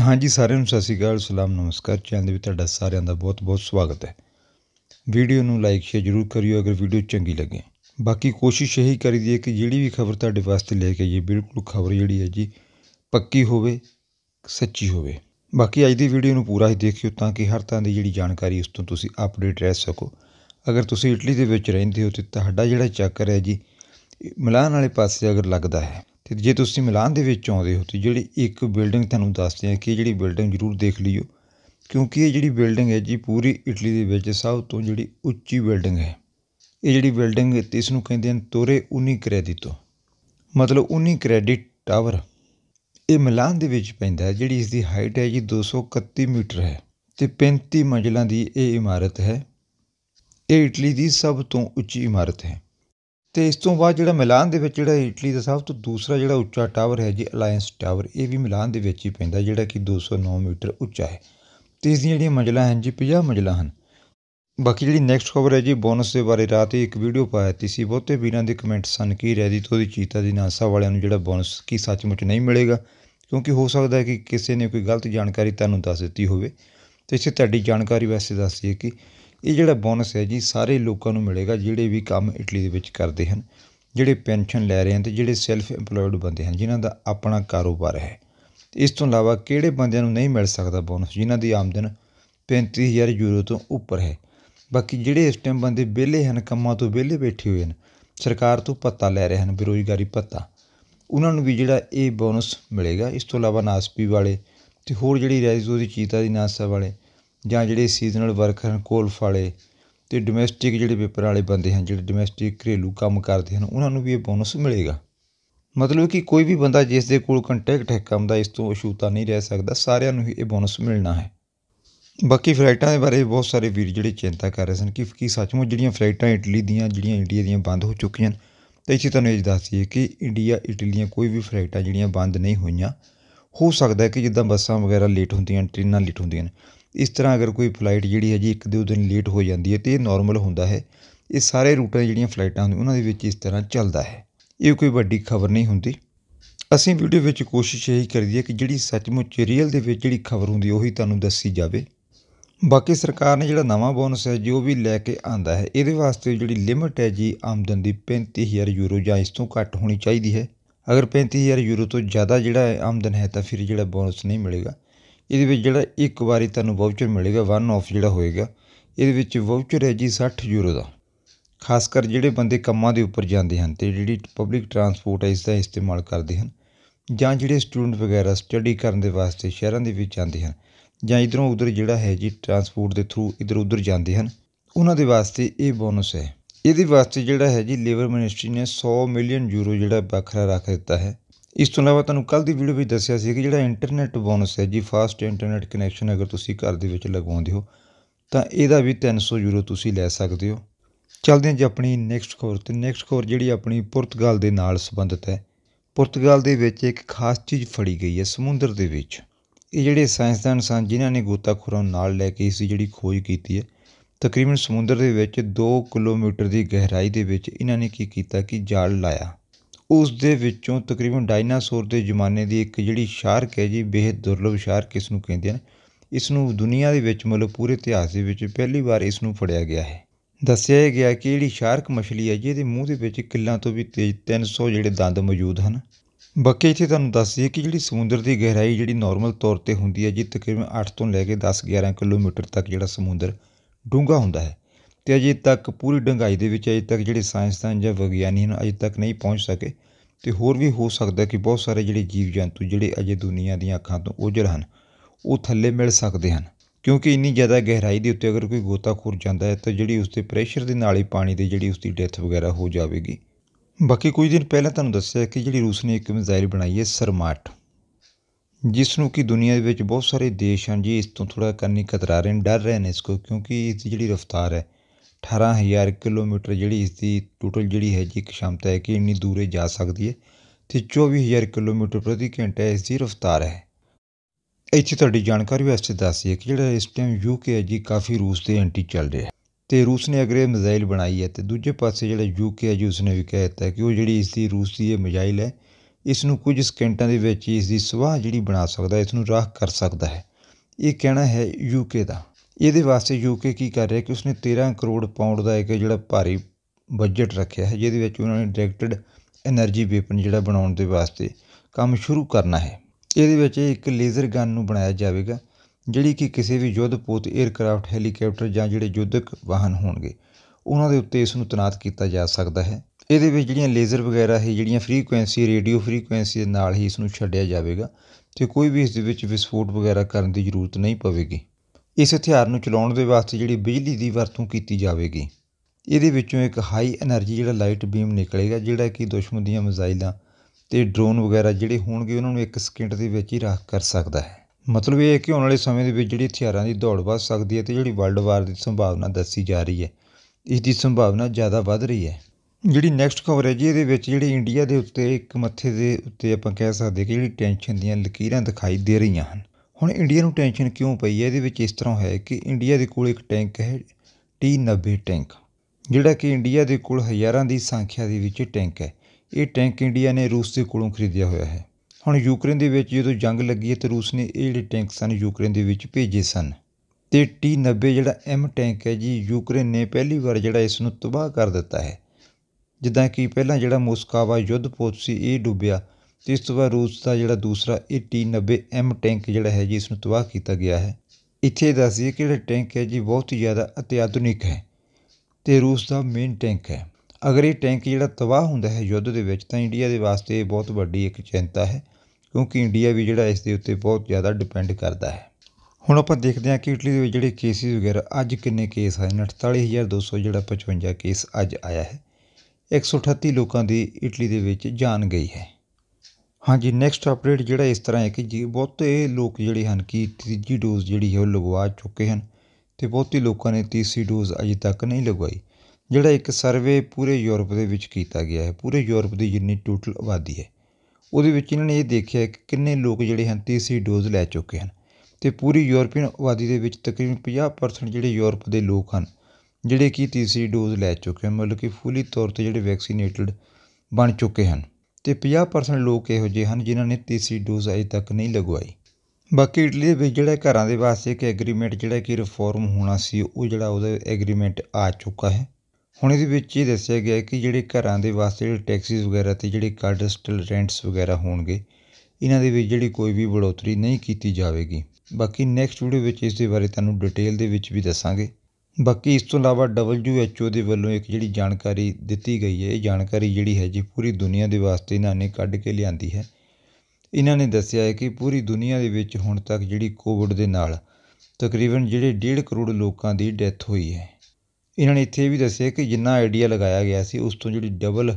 ਹਾਂਜੀ ਸਾਰਿਆਂ ਨੂੰ ਸਤਿ ਸ਼੍ਰੀ ਅਕਾਲ ਸਲਾਮ ਨਮਸਕਾਰ ਚੈਨਲ ਦੇ ਵਿੱਚ ਤੁਹਾਡਾ ਸਾਰਿਆਂ ਦਾ ਬਹੁਤ-ਬਹੁਤ ਸਵਾਗਤ ਹੈ ਵੀਡੀਓ ਨੂੰ ਲਾਈਕ ਸ਼ੇਅਰ ਜ਼ਰੂਰ ਕਰਿਓ ਅਗਰ ਵੀਡੀਓ ਚੰਗੀ ਲੱਗੇ ਬਾਕੀ ਕੋਸ਼ਿਸ਼ ਇਹੀ ਦੀ ਹੈ ਕਿ ਜਿਹੜੀ ਵੀ ਖਬਰ ਤੁਹਾਡੇ ਵਾਸਤੇ ਲੈ ਕੇ ਆਈਏ ਬਿਲਕੁਲ ਖਬਰ ਜਿਹੜੀ ਹੈ ਜੀ ਪੱਕੀ ਹੋਵੇ ਸੱਚੀ ਹੋਵੇ ਬਾਕੀ ਅੱਜ ਦੀ ਵੀਡੀਓ ਨੂੰ ਪੂਰਾ ਹੀ ਦੇਖਿਓ ਤਾਂ ਕਿ ਹਰ ਤਰ੍ਹਾਂ ਦੀ ਜਿਹੜੀ ਜਾਣਕਾਰੀ ਉਸ ਤੋਂ ਤੁਸੀਂ ਅਪਡੇਟ ਰਹਿ ਸਕੋ ਅਗਰ ਤੁਸੀਂ ਇਟਲੀ ਦੇ ਵਿੱਚ ਰਹਿੰਦੇ ਹੋ ਤੇ ਤੁਹਾਡਾ ਜਿਹੜਾ ਚੱਕਰ ਹੈ ਜੀ ਮਿਲਾਨ ਵਾਲੇ ਪਾਸੇ ਅਗਰ ਲੱਗਦਾ ਹੈ ਅਤੇ ਜੇ ਤੁਸੀਂ ਮਿਲਾਨ ਦੇ ਵਿੱਚ ਆਉਂਦੇ ਹੋ ਤਾਂ ਜਿਹੜੀ ਇੱਕ ਬਿਲਡਿੰਗ ਤੁਹਾਨੂੰ ਦੱਸਦੇ ਹਾਂ ਕਿ ਜਿਹੜੀ ਬਿਲਡਿੰਗ ਜ਼ਰੂਰ ਦੇਖ ਲਿਓ ਕਿਉਂਕਿ ਇਹ ਜਿਹੜੀ ਬਿਲਡਿੰਗ ਹੈ ਜੀ ਪੂਰੀ ਇਟਲੀ ਦੇ ਵਿੱਚ ਸਭ ਤੋਂ ਜਿਹੜੀ ਉੱਚੀ ਬਿਲਡਿੰਗ ਹੈ ਇਹ ਜਿਹੜੀ ਬਿਲਡਿੰਗ ਹੈ ਇਸ ਨੂੰ ਕਹਿੰਦੇ ਹਨ ਤੋਰੇ ਉਨੀ ਕ੍ਰੈਡਿਟੋ ਮਤਲਬ ਉਨੀ ਕ੍ਰੈਡਿਟ ਟਾਵਰ ਇਹ ਮਿਲਾਨ ਦੇ ਵਿੱਚ ਪੈਂਦਾ ਜਿਹੜੀ ਇਸ ਦੀ ਹਾਈਟ ਹੈ ਜੀ 231 ਮੀਟਰ ਹੈ ਤੇ 35 ਮੰਜ਼ਲਾਂ ਦੀ ਇਹ ਇਮਾਰਤ ਹੈ ਇਹ ਇਟਲੀ ਦੀ ਸਭ ਤੋਂ ਉੱਚੀ ਇਮਾਰਤ ਹੈ ਤੇ ਇਸ ਤੋਂ ਬਾਅਦ ਜਿਹੜਾ ਮਿਲਾਨ ਦੇ ਵਿੱਚ ਜਿਹੜਾ ਇਟਲੀ ਦਾ ਸਭ ਤੋਂ ਦੂਸਰਾ ਜਿਹੜਾ ਉੱਚਾ ਟਾਵਰ ਹੈ ਜੀ ਅਲਾਇੰਸ ਟਾਵਰ ਇਹ ਵੀ ਮਿਲਾਨ ਦੇ ਵਿੱਚ ਹੀ ਪੈਂਦਾ ਜਿਹੜਾ ਕਿ 209 ਮੀਟਰ ਉੱਚਾ ਹੈ ਤੇ ਇਸ ਦੀ ਜਿਹੜੀਆਂ ਮੰਜ਼ਲਾਂ ਹਨ ਜੀ 50 ਮੰਜ਼ਲਾਂ ਹਨ ਬਾਕੀ ਜਿਹੜੀ ਨੈਕਸਟ ਖਬਰ ਹੈ ਜੀ ਬੋਨਸ ਦੇ ਬਾਰੇ ਰਾਤ ਹੀ ਇੱਕ ਵੀਡੀਓ ਪਾਇਆ ਤੇ ਸੀ ਬਹੁਤੇ ਵੀਰਾਂ ਦੇ ਕਮੈਂਟ ਸਨ ਕਿ ਰੈਡਿਟ ਉਹਦੀ ਚੀਤਾ ਦੀ ਨਾਸਾ ਵਾਲਿਆਂ ਨੂੰ ਜਿਹੜਾ ਬੋਨਸ ਕੀ ਸੱਚਮੁੱਚ ਨਹੀਂ ਮਿਲੇਗਾ ਕਿਉਂਕਿ ਹੋ ਸਕਦਾ ਹੈ ਕਿ ਕਿਸੇ ਨੇ ਕੋਈ ਗਲਤ ਜਾਣਕਾਰੀ ਤੁਹਾਨੂੰ ਦੱਸ ਦਿੱਤੀ ਹੋਵੇ ਤੇ ਇਸੇ ਤੁਹਾਡੀ ਜਾਣਕਾਰੀ ਵਾਸਤੇ ਦਈਏ ਕਿ ਇਹ ਜਿਹੜਾ ਬੋਨਸ ਹੈ ਜੀ ਸਾਰੇ ਲੋਕਾਂ ਨੂੰ ਮਿਲੇਗਾ ਜਿਹੜੇ ਵੀ ਕੰਮ ਇਟਲੀ ਦੇ ਵਿੱਚ ਕਰਦੇ ਹਨ ਜਿਹੜੇ ਪੈਨਸ਼ਨ ਲੈ ਰਹੇ ਹਨ ਤੇ ਜਿਹੜੇ ਸੈਲਫ ਏਮਪਲੋਇਡ ਬੰਦੇ ਹਨ ਜਿਨ੍ਹਾਂ ਦਾ ਆਪਣਾ ਕਾਰੋਬਾਰ ਹੈ ਇਸ ਤੋਂ ਇਲਾਵਾ ਕਿਹੜੇ ਬੰਦਿਆਂ ਨੂੰ ਨਹੀਂ ਮਿਲ ਸਕਦਾ ਬੋਨਸ ਜਿਨ੍ਹਾਂ ਦੀ ਆਮਦਨ 35000 ਯੂਰੋ ਤੋਂ ਉੱਪਰ ਹੈ ਬਾਕੀ ਜਿਹੜੇ ਇਸ ਟਾਈਮ ਬੰਦੇ ਵਿਹਲੇ ਹਨ ਕੰਮਾਂ ਤੋਂ ਵਿਹਲੇ ਬੈਠੇ ਹੋਏ ਹਨ ਸਰਕਾਰ ਤੋਂ ਪੱਤਾ ਲੈ ਰਹੇ ਹਨ ਬੇਰੋਜ਼ਗਾਰੀ ਪੱਤਾ ਉਹਨਾਂ ਨੂੰ ਵੀ ਜਿਹੜਾ ਇਹ ਬੋਨਸ ਮਿਲੇਗਾ ਇਸ ਤੋਂ ਇਲਾਵਾ ਨਾਸਪੀ ਵਾਲੇ ਤੇ ਹੋਰ ਜਿਹੜੀ ਰੈਜ਼ੋ ਦੀ ਚੀਤਾ ਦੀ ਨਾਸਾ ਵਾਲੇ ਜਾਂ ਜਿਹੜੇ ਸੀਜ਼ਨਲ ਵਰਕਰ ਹਨ ਕੋਲ ਫਾਲੇ ਅਤੇ ਡੋਮੈਸਟਿਕ ਜਿਹੜੇ ਪੇਪਰ ਵਾਲੇ ਬੰਦੇ ਹਨ ਜਿਹੜੇ ਡੋਮੈਸਟਿਕ ਘਰੇਲੂ ਕੰਮ ਕਰਦੇ ਹਨ ਉਹਨਾਂ ਨੂੰ ਵੀ ਇਹ ਬੋਨਸ ਮਿਲੇਗਾ ਮਤਲਬ ਕਿ ਕੋਈ ਵੀ ਬੰਦਾ ਜਿਸ ਦੇ ਕੋਲ ਕੰਟੈਕਟ ਹੈ ਕੰਮ ਦਾ ਇਸ ਤੋਂ ਅਛੂਤਾ ਨਹੀਂ ਰਹਿ ਸਕਦਾ ਸਾਰਿਆਂ ਨੂੰ ਹੀ ਇਹ ਬੋਨਸ ਮਿਲਣਾ ਹੈ ਬਾਕੀ ਫਲਾਈਟਾਂ ਦੇ ਬਾਰੇ ਬਹੁਤ ਸਾਰੇ ਵੀਰ ਜਿਹੜੇ ਚਿੰਤਾ ਕਰ ਰਹੇ ਸਨ ਕਿ ਕੀ ਸੱਚਮੁੱਚ ਜਿਹੜੀਆਂ ਫਲਾਈਟਾਂ ਇਟਲੀ ਦੀਆਂ ਜਿਹੜੀਆਂ ਇੰਡੀਆ ਦੀਆਂ ਬੰਦ ਹੋ ਚੁੱਕੀਆਂ ਤੇ ਇਸੇ ਤੁਹਾਨੂੰ ਇਹ ਦਈਏ ਕਿ ਇੰਡੀਆ ਇਟਲੀ ਦੀਆਂ ਕੋਈ ਵੀ ਫਲਾਈਟਾਂ ਜਿਹੜੀਆਂ ਬੰਦ ਨਹੀਂ ਹੋਈਆਂ ਹੋ ਸਕਦਾ ਹੈ ਕਿ ਜਿੱਦਾਂ ਬੱਸਾਂ ਵਗੈਰਾ ਲੇਟ ਹੁੰਦੀਆਂ ਟ੍ਰੇਨਾਂ ਲੇਟ ਹੁੰਦੀਆਂ ਇਸ ਤਰ੍ਹਾਂ ਅਗਰ ਕੋਈ ਫਲਾਈਟ ਜਿਹੜੀ ਹੈ ਜੀ ਇੱਕ ਦੋ ਦਿਨ ਲੇਟ ਹੋ ਜਾਂਦੀ ਹੈ ਤੇ ਇਹ ਨਾਰਮਲ ਹੁੰਦਾ ਹੈ ਇਹ ਸਾਰੇ ਰੂਟਾਂ ਜਿਹੜੀਆਂ ਫਲਾਈਟਾਂ ਹੁੰਦੀਆਂ ਉਹਨਾਂ ਦੇ ਵਿੱਚ ਇਸ ਤਰ੍ਹਾਂ ਚੱਲਦਾ ਹੈ ਇਹ ਕੋਈ ਵੱਡੀ ਖਬਰ ਨਹੀਂ ਹੁੰਦੀ ਅਸੀਂ ਵੀਡੀਓ ਵਿੱਚ ਕੋਸ਼ਿਸ਼ ਇਹੀ ਕਰਦੀ ਹੈ ਕਿ ਜਿਹੜੀ ਸੱਚਮੁੱਚ ਰੀਅਲ ਦੇ ਵਿੱਚ ਜਿਹੜੀ ਖਬਰ ਹੁੰਦੀ ਉਹੀ ਤੁਹਾਨੂੰ ਦੱਸੀ ਜਾਵੇ ਬਾਕੀ ਸਰਕਾਰ ਨੇ ਜਿਹੜਾ ਨਵਾਂ ਬੋਨਸ ਹੈ ਜੋ ਵੀ ਲੈ ਕੇ ਆਂਦਾ ਹੈ ਇਹਦੇ ਵਾਸਤੇ ਜਿਹੜੀ ਲਿਮਟ ਹੈ ਜੀ ਆਮਦਨ ਦੀ 35000 ਯੂਰੋ ਜਾਂ ਇਸ ਤੋਂ ਘੱਟ ਹੋਣੀ ਚਾਹੀਦੀ ਹੈ ਅਗਰ 35000 ਯੂਰੋ ਤੋਂ ਜ਼ਿਆਦਾ ਜਿਹੜਾ ਆਮਦਨ ਹੈ ਤਾਂ ਫਿਰ ਜਿਹੜਾ ਬੋਨਸ ਨਹੀਂ ਮਿਲੇਗਾ ਇਹਦੇ ਵਿੱਚ ਜਿਹੜਾ ਇੱਕ ਵਾਰੀ ਤੁਹਾਨੂੰ ਵਾਊਚਰ ਮਿਲੇਗਾ ਵਨ ਆਫ ਜਿਹੜਾ ਹੋਏਗਾ ਇਹਦੇ ਵਿੱਚ ਵਾਊਚਰ ਹੈ ਜੀ 60 ਯੂਰੋ ਦਾ ਖਾਸ ਕਰ ਜਿਹੜੇ ਬੰਦੇ ਕੰਮਾਂ ਦੇ ਉੱਪਰ ਜਾਂਦੇ ਹਨ ਤੇ ਜਿਹੜੀ ਪਬਲਿਕ ਟਰਾਂਸਪੋਰਟ ਹੈ ਇਸ ਦਾ ਇਸਤੇਮਾਲ ਕਰਦੇ ਹਨ ਜਾਂ ਜਿਹੜੇ ਸਟੂਡੈਂਟ ਵਗੈਰਾ ਸਟੱਡੀ ਕਰਨ ਦੇ ਵਾਸਤੇ ਸ਼ਹਿਰਾਂ ਦੇ ਵਿੱਚ ਜਾਂਦੇ ਹਨ ਜਾਂ ਇਧਰੋਂ ਉਧਰ ਜਿਹੜਾ ਹੈ ਜੀ ਟਰਾਂਸਪੋਰਟ ਦੇ ਥਰੂ ਇਧਰ ਉਧਰ ਜਾਂਦੇ ਹਨ ਉਹਨਾਂ ਦੇ ਵਾਸਤੇ ਇਹ ਬੋਨਸ ਹੈ ਇਹਦੇ ਵਾਸਤੇ ਜਿਹੜਾ ਹੈ ਜੀ ਲੇਬਰ ਮਿਨਿਸਟਰੀ ਨੇ 100 ਮਿਲੀਅਨ ਯੂਰੋ ਜਿਹੜਾ ਵੱਖਰਾ ਰੱਖ ਦਿੱਤਾ ਹੈ ਇਸ ਤੋਂ ਇਲਾਵਾ ਤੁਹਾਨੂੰ ਕੱਲ ਦੀ ਵੀਡੀਓ ਵਿੱਚ ਦੱਸਿਆ ਸੀ ਕਿ ਜਿਹੜਾ ਇੰਟਰਨੈਟ ਬੋਨਸ ਹੈ ਜੀ ਫਾਸਟ ਇੰਟਰਨੈਟ ਕਨੈਕਸ਼ਨ ਅਗਰ ਤੁਸੀਂ ਘਰ ਦੇ ਵਿੱਚ ਲਗਵਾਉਂਦੇ ਹੋ ਤਾਂ ਇਹਦਾ ਵੀ 300 ਯੂਰੋ ਤੁਸੀਂ ਲੈ ਸਕਦੇ ਹੋ ਚਲਦੇ ਹਾਂ ਜੀ ਆਪਣੀ ਨੈਕਸਟ ਖਬਰ ਤੇ ਨੈਕਸਟ ਖਬਰ ਜਿਹੜੀ ਆਪਣੀ ਪੁਰਤਗਾਲ ਦੇ ਨਾਲ ਸੰਬੰਧਿਤ ਹੈ ਪੁਰਤਗਾਲ ਦੇ ਵਿੱਚ ਇੱਕ ਖਾਸ ਚੀਜ਼ ਫੜੀ ਗਈ ਹੈ ਸਮੁੰਦਰ ਦੇ ਵਿੱਚ ਇਹ ਜਿਹੜੇ ਸਾਇੰਸਦਾਨ ਸਨ ਜਿਨ੍ਹਾਂ ਨੇ ਗੋਤਾਖੋਰਾਂ ਨਾਲ ਲੈ ਕੇ ਇਸ ਦੀ ਜਿਹੜੀ ਖੋਜ ਕੀਤੀ ਹੈ ਤਕਰੀਬਨ ਸਮੁੰਦਰ ਦੇ ਵਿੱਚ 2 ਕਿਲੋਮੀਟਰ ਦੀ ਗਹਿਰਾਈ ਦੇ ਵਿੱਚ ਇਹਨਾਂ ਨੇ ਕੀ ਕੀਤਾ ਕਿ ਜਾਲ ਲਾਇਆ ਉਸ ਦੇ ਵਿੱਚੋਂ ਤਕਰੀਬਨ ਡਾਇਨਾਸੌਰ ਦੇ ਜ਼ਮਾਨੇ ਦੀ ਇੱਕ ਜਿਹੜੀ ਸ਼ਾਰਕ ਹੈ ਜੀ ਬੇਹਦ ਦੁਰਲਭ ਸ਼ਾਰਕ ਇਸ ਨੂੰ ਕਹਿੰਦੇ ਹਨ ਇਸ ਨੂੰ ਦੁਨੀਆ ਦੇ ਵਿੱਚ ਮਤਲਬ ਪੂਰੇ ਇਤਿਹਾਸ ਦੇ ਵਿੱਚ ਪਹਿਲੀ ਵਾਰ ਇਸ ਨੂੰ ਫੜਿਆ ਗਿਆ ਹੈ ਦੱਸਿਆ ਗਿਆ ਕਿ ਜਿਹੜੀ ਸ਼ਾਰਕ ਮਛਲੀ ਹੈ ਜੀ ਇਹਦੇ ਮੂੰਹ ਦੇ ਵਿੱਚ ਕਿੱਲਾਂ ਤੋਂ ਵੀ ਤੇਜ਼ 300 ਜਿਹੜੇ ਦੰਦ ਮੌਜੂਦ ਹਨ ਬਾਕੀ ਇੱਥੇ ਤੁਹਾਨੂੰ ਦੱਸ ਦਈਏ ਕਿ ਜਿਹੜੀ ਸਮੁੰਦਰ ਦੀ ਗਹਿਰਾਈ ਜਿਹੜੀ ਨਾਰਮਲ ਤੌਰ ਤੇ ਹੁੰਦੀ ਹੈ ਜੀ ਤਕਰੀਬਨ 8 ਤੋਂ ਲੈ ਕੇ 10 11 ਕਿਲੋਮੀਟਰ ਤੱਕ ਜਿਹੜਾ ਸਮੁੰਦਰ ਡੂੰਘਾ ਹੁੰਦਾ ਹੈ ਤੇ ਅਜੇ ਤੱਕ ਪੂਰੀ ਡੰਗਾਈ ਦੇ ਵਿੱਚ ਅਜੇ ਤੱਕ ਜਿਹੜੇ ਸਾਇੰਸਦਾਨ ਜਾਂ ਵਿਗਿਆਨੀ ਹਨ ਅਜੇ ਤੱਕ ਨਹੀਂ ਪਹੁੰਚ ਸਕੇ ਤੇ ਹੋਰ ਵੀ ਹੋ ਸਕਦਾ ਕਿ ਬਹੁਤ ਸਾਰੇ ਜਿਹੜੇ ਜੀਵ ਜੰਤੂ ਜਿਹੜੇ ਅਜੇ ਦੁਨੀਆ ਦੀਆਂ ਅੱਖਾਂ ਤੋਂ ਉਜੜ ਹਨ ਉਹ ਥੱਲੇ ਮਿਲ ਸਕਦੇ ਹਨ ਕਿਉਂਕਿ ਇੰਨੀ ਜ਼ਿਆਦਾ ਗਹਿਰਾਈ ਦੇ ਉੱਤੇ ਅਗਰ ਕੋਈ ਗੋਤਾਖੋਰ ਜਾਂਦਾ ਹੈ ਤਾਂ ਜਿਹੜੀ ਉਸ ਤੇ ਪ੍ਰੈਸ਼ਰ ਦੇ ਨਾਲ ਹੀ ਪਾਣੀ ਦੇ ਜਿਹੜੀ ਉਸ ਦੀ ਡੈਥ ਵਗੈਰਾ ਹੋ ਜਾਵੇਗੀ ਬਾਕੀ ਕੁਝ ਦਿਨ ਪਹਿਲਾਂ ਤੁਹਾਨੂੰ ਦੱਸਿਆ ਕਿ ਜਿਹੜੀ ਰੂਸ ਨੇ ਇੱਕ ਮਿਜ਼ਾਈਲ ਬਣਾਈ ਹੈ ਸਰਮਾਟ ਜਿਸ ਨੂੰ ਕਿ ਦੁਨੀਆ ਦੇ ਵਿੱਚ ਬਹੁਤ ਸਾਰੇ ਦੇਸ਼ ਹਨ ਜੀ ਇਸ ਤੋਂ ਥੋੜਾ ਕੰਨੀ ਕਤਰਾ ਰਹੇ ਨੇ ਡਰ ਰਹੇ ਨੇ ਇਸ ਕੋ ਕਿਉਂਕਿ ਇਸ ਦੀ ਜਿਹੜੀ ਰਫ਼ਤਾਰ ਹੈ ਅਠਾਰਾਂ ਹਜ਼ਾਰ ਕਿਲੋਮੀਟਰ ਜਿਹੜੀ ਇਸਦੀ ਟੋਟਲ ਜਿਹੜੀ ਹੈ ਜੀ ਇੱਕ ਸ਼ਮਤਾ ਹੈ ਕਿ ਇੰਨੀ ਦੂਰ ਇਹ ਜਾ ਸਕਦੀ ਹੈ ਅਤੇ ਚੌਵੀ ਹਜ਼ਾਰ ਕਿਲੋਮੀਟਰ ਪ੍ਰਤੀ ਘੰਟਾ ਇਸ ਦੀ ਰਫਤਾਰ ਹੈ ਇੱਥੇ ਤੁਹਾਡੀ ਜਾਣਕਾਰੀ ਵਾਸਤੇ ਦੱਸ ਦਈਏ ਕਿ ਜਿਹੜਾ ਇਸ ਟਾਈਮ ਯੂਕੇ ਹੈ ਜੀ ਕਾਫੀ ਰੂਸ ਦੇ ਐਂਟੀ ਚੱਲ ਰਿਹਾ ਤੇ ਰੂਸ ਨੇ ਅਗਰ ਇਹ ਮਿਜ਼ਾਈਲ ਬਣਾਈ ਹੈ ਤੇ ਦੂਜੇ ਪਾਸੇ ਜਿਹੜਾ ਯੂਕੇ ਹੈ ਜੀ ਉਸਨੇ ਵੀ ਕਹਿ ਦਿੱਤਾ ਕਿ ਉਹ ਜਿਹੜੀ ਇਸ ਦੀ ਰੂਸ ਦੀ ਇਹ ਮਿਜ਼ਾਈਲ ਹੈ ਇਸ ਨੂੰ ਕੁਝ ਸਕਿੰਟਾਂ ਦੇ ਵਿੱਚ ਇਸ ਦੀ ਸਵਾਹ ਜਿਹੜੀ ਬਣਾ ਸਕਦਾ ਇਸ ਨੂੰ ਰਾਖ ਕਰ ਸਕਦਾ ਹੈ ਇਹ ਕਹਿਣਾ ਹੈ ਯੂਕੇ ਦਾ ਇਹਦੇ ਵਾਸਤੇ ਯੂਕੇ ਕੀ ਕਰ ਰਿਹਾ ਕਿ ਉਸਨੇ 13 ਕਰੋੜ ਪਾਉਂਡ ਦਾ ਇੱਕ ਜਿਹੜਾ ਭਾਰੀ ਬਜਟ ਰੱਖਿਆ ਹੈ ਜਿਹਦੇ ਵਿੱਚ ਉਹਨਾਂ ਨੇ ਡਾਇਰੈਕਟਡ ਐਨਰਜੀ ਵੈਪਨ ਜਿਹੜਾ ਬਣਾਉਣ ਦੇ ਵਾਸਤੇ ਕੰਮ ਸ਼ੁਰੂ ਕਰਨਾ ਹੈ ਇਹਦੇ ਵਿੱਚ ਇੱਕ ਲੇਜ਼ਰ ਗਨ ਨੂੰ ਬਣਾਇਆ ਜਾਵੇਗਾ ਜਿਹੜੀ ਕਿ ਕਿਸੇ ਵੀ ਯੁੱਧਪੋਤ 에ਅਰਕ੍ਰਾਫਟ ਹੈਲੀਕਾਪਟਰ ਜਾਂ ਜਿਹੜੇ ਯੁੱਧਕ ਵਾਹਨ ਹੋਣਗੇ ਉਹਨਾਂ ਦੇ ਉੱਤੇ ਇਸ ਨੂੰ ਤਨਾਤ ਕੀਤਾ ਜਾ ਸਕਦਾ ਹੈ ਇਹਦੇ ਵਿੱਚ ਜਿਹੜੀਆਂ ਲੇਜ਼ਰ ਵਗੈਰਾ ਹੈ ਜਿਹੜੀਆਂ ਫ੍ਰੀਕੁਐਂਸੀ ਰੇਡੀਓ ਫ੍ਰੀਕੁਐਂਸੀ ਦੇ ਨਾਲ ਹੀ ਇਸ ਨੂੰ ਛੱਡਿਆ ਜਾਵੇਗਾ ਤੇ ਕੋਈ ਵੀ ਇਸ ਦੇ ਵਿੱਚ ਵਿਸਫੋਟ ਵਗੈਰਾ ਕਰਨ ਦੀ ਜ਼ਰੂਰਤ ਨਹੀਂ ਪਵੇਗੀ ਇਸ ਹਥਿਆਰ ਨੂੰ ਚਲਾਉਣ ਦੇ ਵਾਸਤੇ ਜਿਹੜੀ ਬਿਜਲੀ ਦੀ ਵਰਤੋਂ ਕੀਤੀ ਜਾਵੇਗੀ ਇਹਦੇ ਵਿੱਚੋਂ ਇੱਕ ਹਾਈ એનર્ਜੀ ਜਿਹੜਾ ਲਾਈਟ ਬੀਮ ਨਿਕਲੇਗਾ ਜਿਹੜਾ ਕਿ ਦੁਸ਼ਮਣ ਦੀਆਂ ਮਜ਼ਾਈਲਾਂ ਤੇ ਡਰੋਨ ਵਗੈਰਾ ਜਿਹੜੇ ਹੋਣਗੇ ਉਹਨਾਂ ਨੂੰ ਇੱਕ ਸਕਿੰਟ ਦੇ ਵਿੱਚ ਹੀ ਰਾਖ ਕਰ ਸਕਦਾ ਹੈ ਮਤਲਬ ਇਹ ਹੈ ਕਿ ਆਉਣ ਵਾਲੇ ਸਮੇਂ ਦੇ ਵਿੱਚ ਜਿਹੜੀ ਹਥਿਆਰਾਂ ਦੀ ਦੌੜ ਵੱਧ ਸਕਦੀ ਹੈ ਤੇ ਜਿਹੜੀ ਵਰਲਡ ਵਾਰ ਦੀ ਸੰਭਾਵਨਾ ਦੱਸੀ ਜਾ ਰਹੀ ਹੈ ਇਸ ਦੀ ਸੰਭਾਵਨਾ ਜ਼ਿਆਦਾ ਵੱਧ ਰਹੀ ਹੈ ਜਿਹੜੀ ਨੈਕਸਟ ਖਬਰ ਹੈ ਜੀ ਇਹਦੇ ਵਿੱਚ ਜਿਹੜੀ ਇੰਡੀਆ ਦੇ ਉੱਤੇ ਇੱਕ ਮੱਥੇ ਦੇ ਉੱਤੇ ਆਪਾਂ ਕਹਿ ਸਕਦੇ ਕਿ ਜਿਹੜੀ ਟੈਨਸ਼ਨ ਦੀਆਂ ਲਕੀਰਾਂ ਦਿਖਾਈ ਦੇ ਰਹੀਆਂ ਹਨ ਹੁਣ ਇੰਡੀਆ ਨੂੰ ਟੈਨਸ਼ਨ ਕਿਉਂ ਪਈ ਹੈ ਇਹਦੇ ਵਿੱਚ ਇਸ ਤਰ੍ਹਾਂ ਹੈ ਕਿ ਇੰਡੀਆ ਦੇ ਕੋਲ ਇੱਕ ਟੈਂਕ ਹੈ ਟੀ 90 ਟੈਂਕ ਜਿਹੜਾ ਕਿ ਇੰਡੀਆ ਦੇ ਕੋਲ ਹਜ਼ਾਰਾਂ ਦੀ ਸੰਖਿਆ ਦੇ ਵਿੱਚ ਟੈਂਕ ਹੈ ਇਹ ਟੈਂਕ ਇੰਡੀਆ ਨੇ ਰੂਸ ਦੇ ਕੋਲੋਂ ਖਰੀਦਿਆ ਹੋਇਆ ਹੈ ਹੁਣ ਯੂਕਰੇਨ ਦੇ ਵਿੱਚ ਜਦੋਂ ਜੰਗ ਲੱਗੀ ਹੈ ਤੇ ਰੂਸ ਨੇ ਇਹ ਜਿਹੜੇ ਟੈਂਕ ਸਨ ਯੂਕਰੇਨ ਦੇ ਵਿੱਚ ਭੇਜੇ ਸਨ ਤੇ ਟੀ 90 ਜਿਹੜਾ ਐਮ ਟੈਂਕ ਹੈ ਜੀ ਯੂਕਰੇਨ ਨੇ ਪਹਿਲੀ ਵਾਰ ਜਿਹੜਾ ਇਸ ਨੂੰ ਤਬਾਹ ਕਰ ਦਿੱਤਾ ਹੈ ਜਿੱਦਾਂ ਕਿ ਪਹਿਲਾਂ ਜਿਹੜਾ ਮੋਸਕਾਵਾ ਯੁੱਧ ਪੋਤ ਸੀ ਇਹ ਡੁੱਬਿਆ ਅਤੇ ਇਸ ਤੋਂ ਬਾਅਦ ਰੂਸ ਦਾ ਜਿਹੜਾ ਦੂਸਰਾ ਏ ਟੀ ਨੱਬੇ ਐਮ ਟੈਂਕ ਜਿਹੜਾ ਹੈ ਜੀ ਇਸ ਨੂੰ ਤਬਾਹ ਕੀਤਾ ਗਿਆ ਹੈ ਇੱਥੇ ਦੱਸ ਦਈਏ ਕਿ ਜਿਹੜਾ ਟੈਂਕ ਹੈ ਜੀ ਬਹੁਤ ਹੀ ਜ਼ਿਆਦਾ ਅਤਿਆਧੁਨਿਕ ਹੈ ਅਤੇ ਰੂਸ ਦਾ ਮੇਨ ਟੈਂਕ ਹੈ ਅਗਰ ਇਹ ਟੈਂਕ ਜਿਹੜਾ ਤਬਾਹ ਹੁੰਦਾ ਹੈ ਯੁੱਧ ਦੇ ਵਿੱਚ ਤਾਂ ਇੰਡੀਆ ਦੇ ਵਾਸਤੇ ਇਹ ਬਹੁਤ ਵੱਡੀ ਇੱਕ ਚਿੰਤਾ ਹੈ ਕਿਉਂਕਿ ਇੰਡੀਆ ਵੀ ਜਿਹੜਾ ਇਸ ਦੇ ਉੱਤੇ ਬਹੁਤ ਜ਼ਿਆਦਾ ਡਿਪੈਂਡ ਕਰਦਾ ਹੈ ਹੁਣ ਆਪਾਂ ਦੇਖਦੇ ਹਾਂ ਕਿ ਇਟਲੀ ਦੇ ਵਿੱਚ ਜਿਹੜੇ ਕੇਸਿਸ ਵਗੈਰਾ ਅੱਜ ਕਿੰਨੇ ਕੇਸ ਹਨ 48200 ਜਿਹੜਾ 55 ਕੇਸ ਅੱਜ ਆਇਆ ਹੈ 138 ਲੋਕਾਂ ਦੀ ਇਟਲੀ ਦੇ ਵਿੱਚ ਜਾਨ ਗਈ ਹੈ ਹਾਂਜੀ ਨੈਕਸਟ ਅਪਡੇਟ ਜਿਹੜਾ ਇਸ ਤਰ੍ਹਾਂ ਹੈ ਕਿ ਜੀ ਬਹੁਤੇ ਲੋਕ ਜਿਹੜੇ ਹਨ ਕਿ ਤੀਜੀ ਡੋਜ਼ ਜਿਹੜੀ ਹੈ ਉਹ ਲਗਵਾ ਚੁੱਕੇ ਹਨ ਤੇ ਬਹੁਤੇ ਲੋਕਾਂ ਨੇ ਤੀਸਰੀ ਡੋਜ਼ ਅਜੇ ਤੱਕ ਨਹੀਂ ਲਗਵਾਈ ਜਿਹੜਾ ਇੱਕ ਸਰਵੇ ਪੂਰੇ ਯੂਰਪ ਦੇ ਵਿੱਚ ਕੀਤਾ ਗਿਆ ਹੈ ਪੂਰੇ ਯੂਰਪ ਦੀ ਜਿੰਨੀ ਟੋਟਲ ਆਬਾਦੀ ਹੈ ਉਹਦੇ ਵਿੱਚ ਇਹਨਾਂ ਨੇ ਇਹ ਦੇਖਿਆ ਕਿ ਕਿੰਨੇ ਲੋਕ ਜਿਹੜੇ ਹਨ ਤੀਸਰੀ ਡੋਜ਼ ਲੈ ਚੁੱਕੇ ਹਨ ਤੇ ਪੂਰੀ ਯੂਰਪੀਅਨ ਆਬਾਦੀ ਦੇ ਵਿੱਚ ਤਕਰੀਬਨ 50% ਜਿਹੜੇ ਯੂਰਪ ਦੇ ਲੋਕ ਹਨ ਜਿਹੜੇ ਕਿ ਤੀਸਰੀ ਡੋਜ਼ ਲੈ ਚੁੱਕੇ ਹਨ ਮਤਲਬ ਕਿ ਫੁੱਲੀ ਤੌਰ ਤੇ ਜਿਹੜੇ ਵੈਕਸੀਨੇਟਡ ਬਣ ਚੁੱਕੇ ਹਨ ਤੇ 50% ਲੋਕ ਇਹੋ ਜਿਹੇ ਹਨ ਜਿਨ੍ਹਾਂ ਨੇ ਤੀਸਰੀ ਡੋਜ਼ ਅਜੇ ਤੱਕ ਨਹੀਂ ਲਗਵਾਈ ਬਾਕੀ ਇਟਲੀ ਦੇ ਵਿੱਚ ਜਿਹੜਾ ਘਰਾਂ ਦੇ ਵਾਸਤੇ ਇੱਕ ਐਗਰੀਮੈਂਟ ਜਿਹੜਾ ਕਿ ਰਿਫਾਰਮ ਹੋਣਾ ਸੀ ਉਹ ਜਿਹੜਾ ਉਹਦਾ ਐਗਰੀਮੈਂਟ ਆ ਚੁੱਕਾ ਹੈ ਹੁਣ ਇਹਦੇ ਵਿੱਚ ਇਹ ਦੱਸਿਆ ਗਿਆ ਕਿ ਜਿਹੜੇ ਘਰਾਂ ਦੇ ਵਾਸਤੇ ਜਿਹੜੇ ਟੈਕਸਿਸ ਵਗੈਰਾ ਤੇ ਜਿਹੜੇ ਕਾਡਸਟਲ ਰੈਂਟਸ ਵਗੈਰਾ ਹੋਣਗੇ ਇਹਨਾਂ ਦੇ ਵਿੱਚ ਜਿਹੜੀ ਕੋਈ ਵੀ ਬੜੋਤਰੀ ਨਹੀਂ ਕੀਤੀ ਜਾਵੇਗੀ ਬਾਕੀ ਨੈਕਸਟ ਵੀਡੀਓ ਵਿੱਚ ਇਸ ਦੇ ਬਾਰੇ ਤੁਹਾਨੂੰ ਡਿਟੇਲ ਦੇ ਵਿੱਚ ਵੀ ਦੱਸਾਂਗੇ ਬਾਕੀ ਇਸ ਤੋਂ ਇਲਾਵਾ ਡਬਲਯੂ ਓ ਦੇ ਵੱਲੋਂ ਇੱਕ ਜਿਹੜੀ ਜਾਣਕਾਰੀ ਦਿੱਤੀ ਗਈ ਹੈ ਇਹ ਜਾਣਕਾਰੀ ਜਿਹੜੀ ਹੈ ਜੀ ਪੂਰੀ ਦੁਨੀਆ ਦੇ ਵਾਸਤੇ ਇਹਨਾਂ ਨੇ ਕੱਢ ਕੇ ਲਿਆਂਦੀ ਹੈ ਇਹਨਾਂ ਨੇ ਦੱਸਿਆ ਹੈ ਕਿ ਪੂਰੀ ਦੁਨੀਆ ਦੇ ਵਿੱਚ ਹੁਣ ਤੱਕ ਜਿਹੜੀ ਕੋਵਿਡ ਦੇ ਨਾਲ ਤਕਰੀਬਨ ਜਿਹੜੇ 1.5 ਕਰੋੜ ਲੋਕਾਂ ਦੀ ਡੈਥ ਹੋਈ ਹੈ ਇਹਨਾਂ ਨੇ ਇੱਥੇ ਵੀ ਦੱਸਿਆ ਕਿ ਜਿੰਨਾ ਆਈਡੀਆ ਲਗਾਇਆ ਗਿਆ ਸੀ ਉਸ ਤੋਂ ਜਿਹੜੀ ਡਬਲ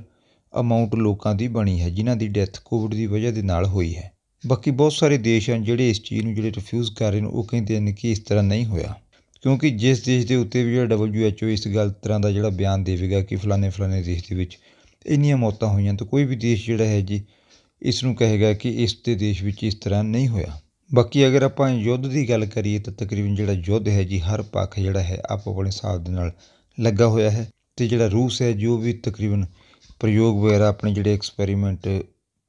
ਅਮਾਉਂਟ ਲੋਕਾਂ ਦੀ ਬਣੀ ਹੈ ਜਿਨ੍ਹਾਂ ਦੀ ਡੈਥ ਕੋਵਿਡ ਦੀ ਵਜ੍ਹਾ ਦੇ ਨਾਲ ਹੋਈ ਹੈ ਬਾਕੀ ਬਹੁਤ ਸਾਰੇ ਦੇਸ਼ ਹਨ ਜਿਹੜੇ ਇਸ ਚੀਜ਼ ਨੂੰ ਜਿਹੜੇ ਰਿਫਿਊਜ਼ ਕਰ ਰਹੇ ਨੇ ਉਹ ਕਹਿੰਦੇ ਨੇ ਕਿ ਇਸ ਤਰ੍ਹਾਂ ਨਹੀਂ ਹੋਇਆ ਕਿਉਂਕਿ ਜਿਸ ਦੇਸ਼ ਦੇ ਉੱਤੇ ਵੀ ਜਿਹੜਾ ਡਬਲਯੂ ਓ ਇਸ ਗੱਲ ਤਰ੍ਹਾਂ ਦਾ ਜਿਹੜਾ ਬਿਆਨ ਦੇਵੇਗਾ ਕਿ ਫਲਾਣੇ ਫਲਾਣੇ ਦੇਸ਼ ਦੇ ਵਿੱਚ ਇੰਨੀਆਂ ਮੌਤਾਂ ਹੋਈਆਂ ਤਾਂ ਕੋਈ ਵੀ ਦੇਸ਼ ਜਿਹੜਾ ਹੈ ਜੀ ਇਸ ਨੂੰ ਕਹੇਗਾ ਕਿ ਇਸ ਦੇ ਦੇਸ਼ ਵਿੱਚ ਇਸ ਤਰ੍ਹਾਂ ਨਹੀਂ ਹੋਇਆ ਬਾਕੀ ਅਗਰ ਆਪਾਂ ਯੁੱਧ ਦੀ ਗੱਲ ਕਰੀਏ ਤਾਂ ਤਕਰੀਬਨ ਜਿਹੜਾ ਯੁੱਧ ਹੈ ਜੀ ਹਰ ਪੱਖ ਜਿਹੜਾ ਹੈ ਆਪ ਆਪਣੇ ਸਾਹ ਦੇ ਨਾਲ ਲੱਗਾ ਹੋਇਆ ਹੈ ਤੇ ਜਿਹੜਾ ਰੂਸ ਹੈ ਜੋ ਵੀ ਤਕਰੀਬਨ ਪ੍ਰਯੋਗ ਵਗੈਰਾ ਆਪਣੇ ਜਿਹੜੇ ਐਕਸਪੈਰੀਮੈਂਟ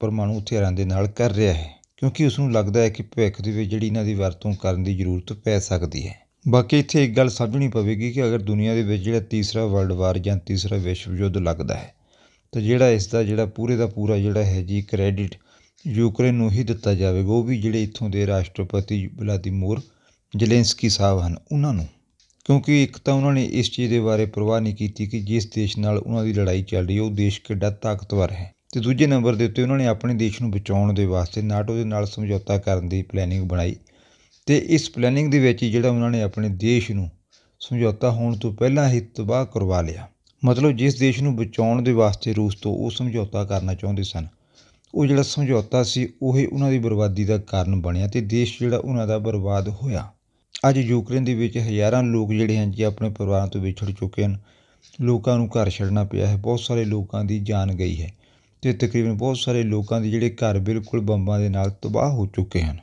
ਪਰਮਾਣੂ ਹਥਿਆਰਾਂ ਦੇ ਨਾਲ ਕਰ ਰਿਹਾ ਹੈ ਕਿਉਂਕਿ ਉਸ ਨੂੰ ਲੱਗਦਾ ਹੈ ਕਿ ਭਵਿੱਖ ਦੇ ਵਿੱਚ ਜਿਹੜੀ ਇਹਨਾਂ ਦੀ ਵਰਤੋਂ ਕਰਨ ਦੀ ਜ਼ਰੂਰਤ ਪੈ ਸਕਦੀ ਹੈ ਬਾਕੀ ਇੱਥੇ ਇੱਕ ਗੱਲ ਸਮਝਣੀ ਪਵੇਗੀ ਕਿ ਅਗਰ ਦੁਨੀਆ ਦੇ ਵਿੱਚ ਜਿਹੜਾ ਤੀਸਰਾ ਵਰਲਡ ਵਾਰ ਜਾਂ ਤੀਸਰਾ ਵਿਸ਼ਵ ਯੁੱਧ ਲੱਗਦਾ ਹੈ ਤਾਂ ਜਿਹੜਾ ਇਸ ਦਾ ਜਿਹੜਾ ਪੂਰੇ ਦਾ ਪੂਰਾ ਜਿਹੜਾ ਹੈ ਜੀ ਕ੍ਰੈਡਿਟ ਯੂਕਰੇਨ ਨੂੰ ਹੀ ਦਿੱਤਾ ਜਾਵੇਗਾ ਉਹ ਵੀ ਜਿਹੜੇ ਇੱਥੋਂ ਦੇ ਰਾਸ਼ਟਰਪਤੀ ਵਲਾਦੀਮੋਰ ਜ਼ੈਲੈਂਸਕੀ ਸਾਹਿਬ ਹਨ ਉਹਨਾਂ ਨੂੰ ਕਿਉਂਕਿ ਇੱਕ ਤਾਂ ਉਹਨਾਂ ਨੇ ਇਸ ਚੀਜ਼ ਦੇ ਬਾਰੇ ਪਰਵਾਹ ਨਹੀਂ ਕੀਤੀ ਕਿ ਜਿਸ ਦੇਸ਼ ਨਾਲ ਉਹਨਾਂ ਦੀ ਲੜਾਈ ਚੱਲ ਰਹੀ ਹੈ ਉਹ ਦੇਸ਼ ਕਿੱਡਾ ਤਾਕਤਵਰ ਹੈ ਤੇ ਦੂਜੇ ਨੰਬਰ ਦੇ ਉੱਤੇ ਉਹਨਾਂ ਨੇ ਆਪਣੇ ਦੇਸ਼ ਨੂੰ ਬਚਾਉਣ ਦੇ ਵਾਸਤੇ ਨਾਟੋ ਦੇ ਨਾਲ ਸਮਝੌਤਾ ਕਰਨ ਦੀ ਪਲੈਨਿੰਗ ਬਣਾਈ ਤੇ ਇਸ ਪਲੈਨਿੰਗ ਦੇ ਵਿੱਚ ਜਿਹੜਾ ਉਹਨਾਂ ਨੇ ਆਪਣੇ ਦੇਸ਼ ਨੂੰ ਸਮਝੌਤਾ ਹੋਣ ਤੋਂ ਪਹਿਲਾਂ ਹੀ ਤਬਾਹ ਕਰਵਾ ਲਿਆ ਮਤਲਬ ਜਿਸ ਦੇਸ਼ ਨੂੰ ਬਚਾਉਣ ਦੇ ਵਾਸਤੇ ਰੂਸ ਤੋਂ ਉਹ ਸਮਝੌਤਾ ਕਰਨਾ ਚਾਹੁੰਦੇ ਸਨ ਉਹ ਜਿਹੜਾ ਸਮਝੌਤਾ ਸੀ ਹੀ ਉਹਨਾਂ ਦੀ ਬਰਬਾਦੀ ਦਾ ਕਾਰਨ ਬਣਿਆ ਤੇ ਦੇਸ਼ ਜਿਹੜਾ ਉਹਨਾਂ ਦਾ ਬਰਬਾਦ ਹੋਇਆ ਅੱਜ ਯੂਕਰੇਨ ਦੇ ਵਿੱਚ ਹਜ਼ਾਰਾਂ ਲੋਕ ਜਿਹੜੇ ਹਨ ਜੀ ਆਪਣੇ ਪਰਿਵਾਰਾਂ ਤੋਂ ਵਿਛੜ ਚੁੱਕੇ ਹਨ ਲੋਕਾਂ ਨੂੰ ਘਰ ਛੱਡਣਾ ਪਿਆ ਹੈ ਬਹੁਤ ਸਾਰੇ ਲੋਕਾਂ ਦੀ ਜਾਨ ਗਈ ਹੈ ਤੇ ਤਕਰੀਬਨ ਬਹੁਤ ਸਾਰੇ ਲੋਕਾਂ ਦੇ ਜਿਹੜੇ ਘਰ ਬਿਲਕੁਲ ਬੰਬਾਂ ਦੇ ਨਾਲ ਤਬਾਹ ਹੋ ਚੁੱਕੇ ਹਨ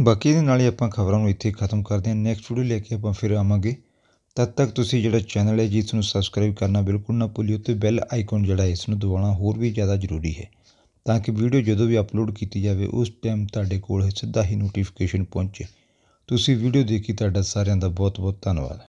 ਬਾਕੀ ਦੇ ਨਾਲ ਹੀ ਆਪਾਂ ਖਬਰਾਂ ਨੂੰ ਇੱਥੇ ਖਤਮ ਕਰਦੇ ਹਾਂ ਨੈਕਸਟ ਵੀਡੀਓ ਲੈ ਕੇ ਆਪਾਂ ਫਿਰ ਆਵਾਂਗੇ ਤਦ ਤੱਕ ਤੁਸੀਂ ਜਿਹੜਾ ਚੈਨਲ ਹੈ ਜੀ ਇਸ ਨੂੰ ਸਬਸਕ੍ਰਾਈਬ ਕਰਨਾ ਬਿਲਕੁਲ ਨਾ ਭੁੱਲਿਓ ਤੇ ਬੈਲ ਆਈਕਨ ਜਿਹੜਾ ਇਸ ਨੂੰ ਦਬਾਉਣਾ ਹੋਰ ਵੀ ਜ਼ਿਆਦਾ ਜ਼ਰੂਰੀ ਹੈ ਤਾਂ ਕਿ ਵੀਡੀਓ ਜਦੋਂ ਵੀ ਅਪਲੋਡ ਕੀਤੀ ਜਾਵੇ ਉਸ ਟਾਈਮ ਤੁਹਾਡੇ ਕੋਲ ਸਿੱਧਾ ਹੀ ਨੋਟੀਫਿਕੇਸ਼ਨ ਪਹੁੰਚੇ ਤੁਸੀਂ ਵੀਡੀਓ ਦੇਖੀ ਤੁਹਾਡਾ ਸਾਰਿਆਂ ਦਾ ਬਹੁਤ ਬਹੁਤ ਧੰਨਵਾਦ